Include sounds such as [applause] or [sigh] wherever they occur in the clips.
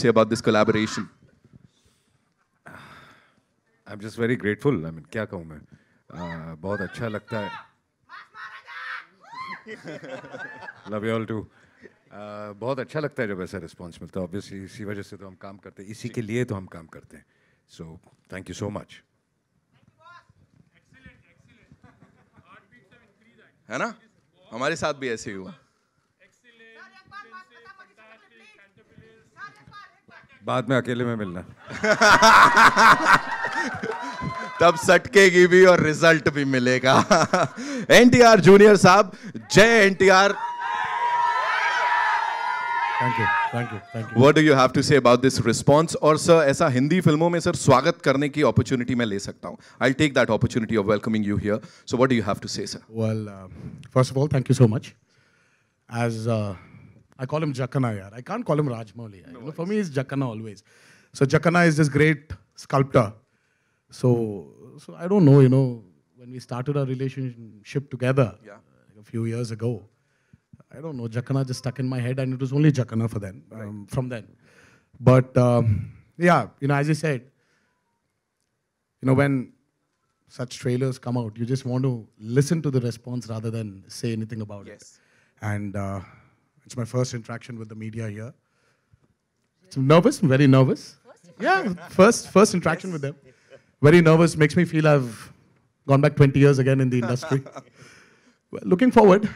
say about this collaboration? I'm just very grateful. I mean, क्या कहूँ मैं? Uh, बहुत अच्छा लगता है. Love you all too. Uh, बहुत अच्छा लगता है जब ऐसा रिस्पांस मिलता है ऑब्वियसली इसी वजह से तो हम काम करते हैं इसी के लिए तो हम काम करते हैं so thank you so much है ना हमारे साथ भी ऐसे ही हुआ बाद में अकेले में मिलना [laughs] तब सटकेगी भी और रिजल्ट भी मिलेगा [laughs] एनटीआर जूनियर साहब जय NTR thank you thank you thank you what do you have to say about this response और सर ऐसा हिंदी फिल्मों में सर स्वागत करने की अपॉर्चुनिटी मैं ले सकता हूं I take that opportunity of welcoming you here so what do you have to say sir well first of all thank you so much as I call him Jakana, yaar. I can't call him Rajmouli. No for me, it's Jakana always. So Jakana is this great sculptor. So, so I don't know, you know, when we started our relationship together yeah. a few years ago, I don't know, Jakana just stuck in my head, and it was only Jakana for then, right. um, from then. But um, yeah, you know, as you said, you know, when such trailers come out, you just want to listen to the response rather than say anything about yes. it. And uh, it's my first interaction with the media here. It's nervous, very nervous. Yeah, first first interaction with them. Very nervous, makes me feel I've gone back 20 years again in the industry. [laughs] well, looking forward,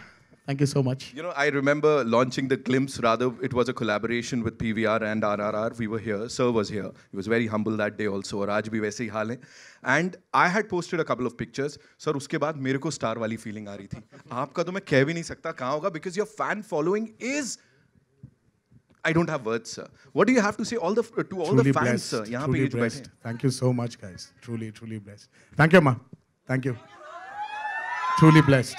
Thank you so much. You know, I remember launching the glimpse, rather, it was a collaboration with PVR and RRR. We were here, Sir was here. He was very humble that day also, और आज भी वैसे ही हाल And I had posted a couple of pictures. Sir, उसके बाद मेरे को star वाली feeling आ रही थी आपका तो मैं कह भी नहीं fan following is, I don't have words, sir. What do you have to say all the to all truly the fans, blessed, sir? Truly पे ये Thank you so much, guys. Truly, truly blessed. Thank you, ma. Thank you. Truly blessed.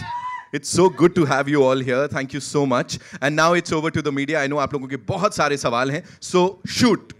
It's so good to have you all here. Thank you so much. And now it's over to the media. I know you have a lot of questions. So, shoot.